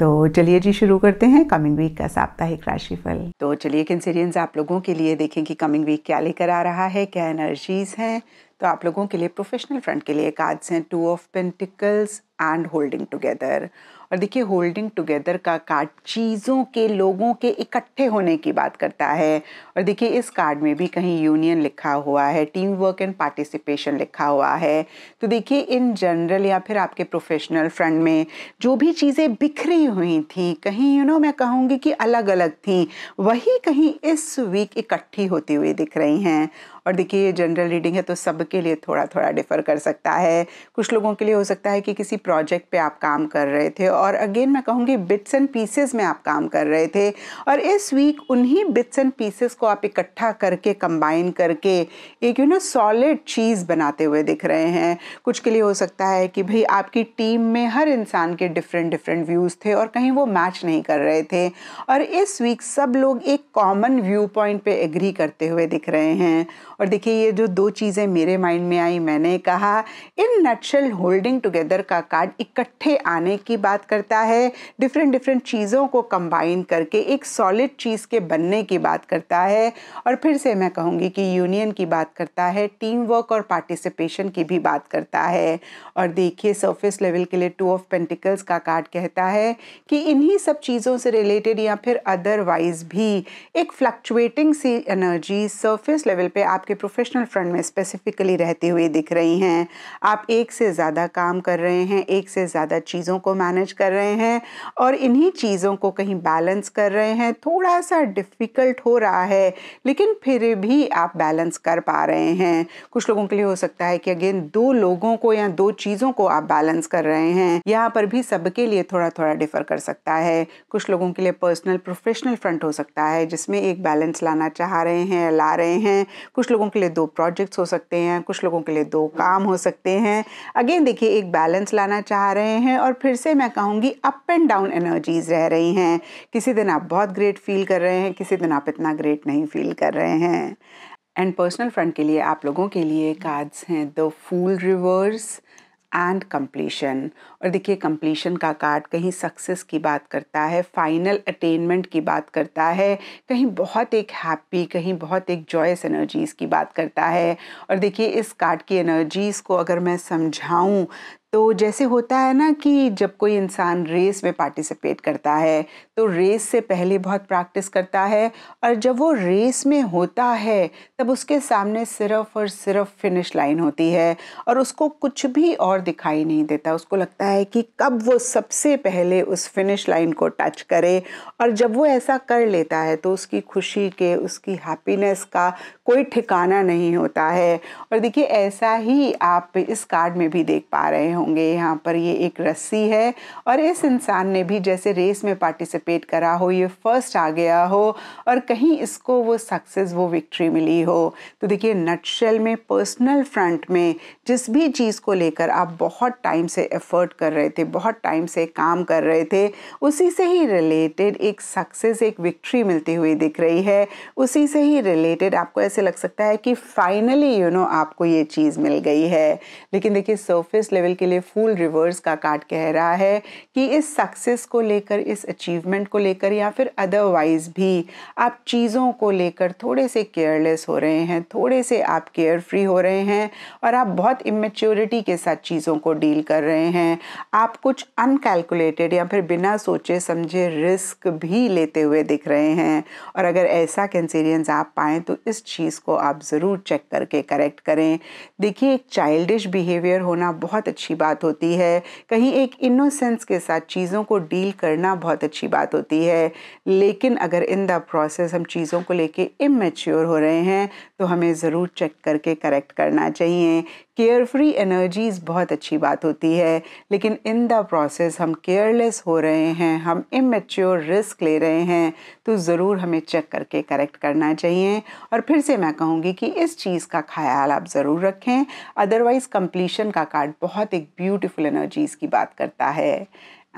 तो चलिए जी शुरू करते हैं कमिंग वीक का साप्ताहिक राशिफल तो चलिए कंसेरियंस आप लोगों के लिए देखें कि कमिंग वीक क्या लेकर आ रहा है क्या एनर्जीज हैं तो आप लोगों के लिए प्रोफेशनल फ्रंट के लिए कार्ड्स हैं two of pentacles and holding together और देखिए होल्डिंग टुगेदर का कार्ड चीज़ों के लोगों के इकट्ठे होने की बात करता है और देखिए इस कार्ड में भी कहीं यूनियन लिखा हुआ है टीम वर्क एंड पार्टिसिपेशन लिखा हुआ है तो देखिए इन जनरल या फिर आपके प्रोफेशनल फ्रंट में जो भी चीज़ें बिखरी हुई थी कहीं यू नो मैं कहूँगी कि अलग अलग थी वही कहीं इस वीक इकट्ठी होती हुई दिख रही हैं और देखिए ये जनरल रीडिंग है तो सबके लिए थोड़ा थोड़ा डिफ़र कर सकता है कुछ लोगों के लिए हो सकता है कि किसी प्रोजेक्ट पे आप काम कर रहे थे और अगेन मैं कहूँगी बिट्स एंड पीसेस में आप काम कर रहे थे और इस वीक उन्हीं बिट्स एंड पीसेस को आप इकट्ठा करके कंबाइन करके एक यू नो सॉलिड चीज़ बनाते हुए दिख रहे हैं कुछ के लिए हो सकता है कि भाई आपकी टीम में हर इंसान के डिफरेंट डिफरेंट व्यूज़ थे और कहीं वो मैच नहीं कर रहे थे और इस वीक सब लोग एक कॉमन व्यू पॉइंट पर एग्री करते हुए दिख रहे हैं और देखिए ये जो दो चीज़ें मेरे माइंड में आई मैंने कहा इन नेचुरल होल्डिंग टुगेदर का कार्ड इकट्ठे आने की बात करता है डिफरेंट डिफरेंट चीज़ों को कंबाइन करके एक सॉलिड चीज़ के बनने की बात करता है और फिर से मैं कहूँगी कि यूनियन की बात करता है टीम वर्क और पार्टिसिपेशन की भी बात करता है और देखिए सरफेस लेवल के लिए टू ऑफ पेंटिकल्स का कार्ड कहता है कि इन्हीं सब चीज़ों से रिलेटेड या फिर अदरवाइज भी एक फ्लक्चुएटिंग सी एनर्जी सर्फेस लेवल पर आपके प्रोफेशनल फ्रंट में स्पेसिफिकली रहते हुए दिख रही हैं आप एक से ज़्यादा काम कर रहे हैं एक से ज़्यादा चीज़ों को मैनेज कर रहे हैं और इन्हीं चीज़ों को कहीं बैलेंस कर रहे हैं थोड़ा सा डिफ़िकल्ट हो रहा है लेकिन फिर भी आप बैलेंस कर पा रहे हैं कुछ लोगों के लिए हो सकता है कि अगेन दो लोगों को या दो चीज़ों को आप बैलेंस कर रहे हैं यहाँ पर भी सबके लिए थोड़ा थोड़ा डिफ़र कर सकता है कुछ लोगों के लिए पर्सनल प्रोफेशनल फ्रंट हो सकता है जिसमें एक बैलेंस लाना चाह रहे हैं ला रहे हैं कुछ लोगों के लिए दो प्रोजेक्ट्स हो सकते हैं कुछ लोगों के लिए दो काम हो सकते हैं अगेन देखिए एक बैलेंस लाना चाह रहे हैं और फिर से मैं कहूँ चाहूँगी अप एंड डाउन एनर्जीज रह रही हैं किसी दिन आप बहुत ग्रेट फील कर रहे हैं किसी दिन आप इतना ग्रेट नहीं फील कर रहे हैं एंड पर्सनल फ्रंट के लिए आप लोगों के लिए कार्ड्स हैं the fool reverse and completion और देखिए कम्प्लीशन का कार्ड कहीं सक्सेस की बात करता है फाइनल अटेनमेंट की बात करता है कहीं बहुत एक हैप्पी कहीं बहुत एक जॉयस एनर्जीज़ की बात करता है और देखिए इस कार्ड की एनर्जीज़ को अगर मैं समझाऊँ तो जैसे होता है ना कि जब कोई इंसान रेस में पार्टिसिपेट करता है तो रेस से पहले बहुत प्रैक्टिस करता है और जब वो रेस में होता है तब उसके सामने सिर्फ और सिर्फ फिनिश लाइन होती है और उसको कुछ भी और दिखाई नहीं देता उसको लगता है कि कब वो सबसे पहले उस फिनिश लाइन को टच करे और जब वो ऐसा कर लेता है तो उसकी खुशी के उसकी हैप्पीनेस का कोई ठिकाना नहीं होता है और देखिए ऐसा ही आप इस कार्ड में भी देख पा रहे होंगे यहाँ पर ये एक रस्सी है और इस इंसान ने भी जैसे रेस में पार्टिसिपेट करा हो ये फर्स्ट आ गया हो और कहीं इसको वो सक्सेस वो विक्ट्री मिली हो तो देखिए नटशेल में पर्सनल फ्रंट में जिस भी चीज़ को लेकर आप बहुत टाइम से एफर्ट कर रहे थे बहुत टाइम से काम कर रहे थे उसी से ही रिलेटेड एक सक्सेस एक विक्ट्री मिलती हुई दिख रही है उसी से ही रिलेटेड आपको ऐसे से लग सकता है कि फाइनली यू नो आपको ये चीज़ मिल गई है लेकिन देखिए सरफेस लेवल के लिए फुल रिवर्स का कार्ड कह रहा है कि इस सक्सेस को लेकर इस अचीवमेंट को लेकर या फिर अदरवाइज भी आप चीज़ों को लेकर थोड़े से केयरलेस हो रहे हैं थोड़े से आप केयर फ्री हो रहे हैं और आप बहुत इमेच्योरिटी के साथ चीज़ों को डील कर रहे हैं आप कुछ अनकैलकुलेटेड या फिर बिना सोचे समझे रिस्क भी लेते हुए दिख रहे हैं और अगर ऐसा कैंसेरियंस आप पाएँ तो इस चीज़ चीज़ को आप ज़रूर चेक करके करेक्ट करें देखिए एक चाइल्डिश बिहेवियर होना बहुत अच्छी बात होती है कहीं एक इनोसेंस के साथ चीज़ों को डील करना बहुत अच्छी बात होती है लेकिन अगर इन द प्रोसेस हम चीज़ों को लेके इमेच्योर हो रहे हैं तो हमें ज़रूर चेक करके करेक्ट करना चाहिए केयर फ्री एनर्जीज़ बहुत अच्छी बात होती है लेकिन इन द प्रोसेस हम केयरलेस हो रहे हैं हम इमेच्योर रिस्क ले रहे हैं तो ज़रूर हमें चेक करके करेक्ट करना चाहिए और फिर से मैं कहूँगी कि इस चीज़ का ख्याल आप ज़रूर रखें अदरवाइज़ कंप्लीशन का कार्ड बहुत एक ब्यूटिफुल एनर्जीज़ की बात करता है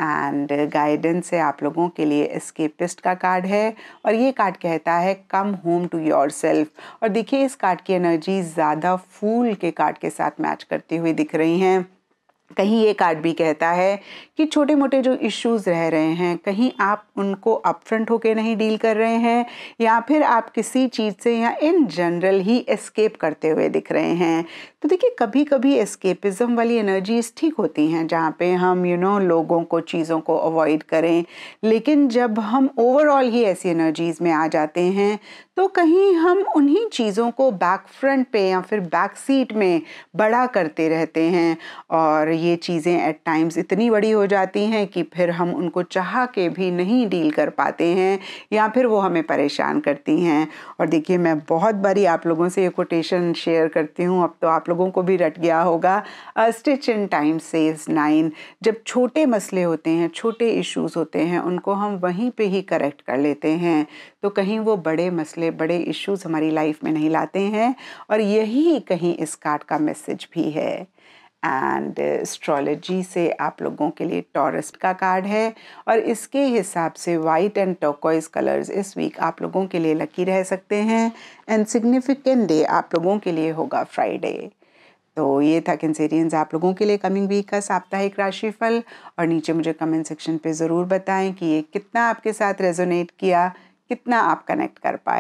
एंड गाइडेंस से आप लोगों के लिए एस्केपिस्ट का कार्ड है और ये कार्ड कहता है come home to yourself और देखिए इस कार्ड की एनर्जी ज़्यादा फूल के कार्ड के साथ मैच करती हुई दिख रही हैं कहीं ये कार्ड भी कहता है कि छोटे मोटे जो इश्यूज रह रहे हैं कहीं आप उनको अपफ्रंट होके नहीं डील कर रहे हैं या फिर आप किसी चीज़ से या इन जनरल ही एस्केप करते हुए दिख रहे हैं तो देखिए कभी कभी एस्केपिज्म वाली एनर्जीज ठीक होती हैं जहाँ पे हम यू you नो know, लोगों को चीज़ों को अवॉइड करें लेकिन जब हम ओवरऑल ही ऐसी एनर्जीज़ में आ जाते हैं तो कहीं हम उन्हीं चीज़ों को बैक फ्रंट पे या फिर बैक सीट में बड़ा करते रहते हैं और ये चीज़ें एट टाइम्स इतनी बड़ी हो जाती हैं कि फिर हम उनको चाह के भी नहीं डील कर पाते हैं या फिर वो हमें परेशान करती हैं और देखिए मैं बहुत बारी आप लोगों से ये कोटेशन शेयर करती हूँ अब तो आप लोगों को भी रट गया होगा stitch in time saves nine जब छोटे मसले होते हैं छोटे इश्यूज़ होते हैं उनको हम वहीं पर ही करेक्ट कर लेते हैं तो कहीं वो बड़े मसले बड़े बड़े इश्यूज हमारी लाइफ में नहीं लाते हैं और यही कहीं इस कार्ड का मैसेज भी है एंड एस्ट्रोलॉजी uh, से आप लोगों के लिए टॉरस्ट का कार्ड है और इसके हिसाब से वाइट एंड टोकोइस कलर्स इस वीक आप लोगों के लिए लकी रह सकते हैं एंड सिग्निफिकेंट डे आप लोगों के लिए होगा फ्राइडे तो ये था कैंसेरियंस आप लोगों के लिए कमिंग वीक का साप्ताहिक राशिफल और नीचे मुझे कमेंट सेक्शन पे ज़रूर बताएं कि ये कितना आपके साथ रेजोनेट किया कितना आप कनेक्ट कर पाए